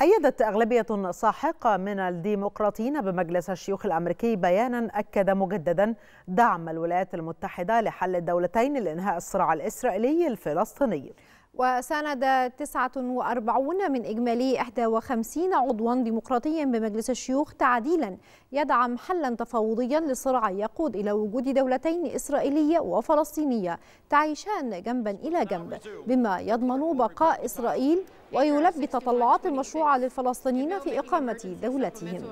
أيدت أغلبية ساحقة من الديمقراطيين بمجلس الشيوخ الأمريكي بيانا أكد مجددا دعم الولايات المتحدة لحل الدولتين لإنهاء الصراع الإسرائيلي الفلسطيني وساند 49 من إجمالي 51 عضوا ديمقراطيا بمجلس الشيوخ تعديلا يدعم حلا تفاوضيا لصراع يقود إلى وجود دولتين إسرائيلية وفلسطينية تعيشان جنبا إلى جنب بما يضمن بقاء إسرائيل ويلبي تطلعات المشروعة للفلسطينيين في إقامة دولتهم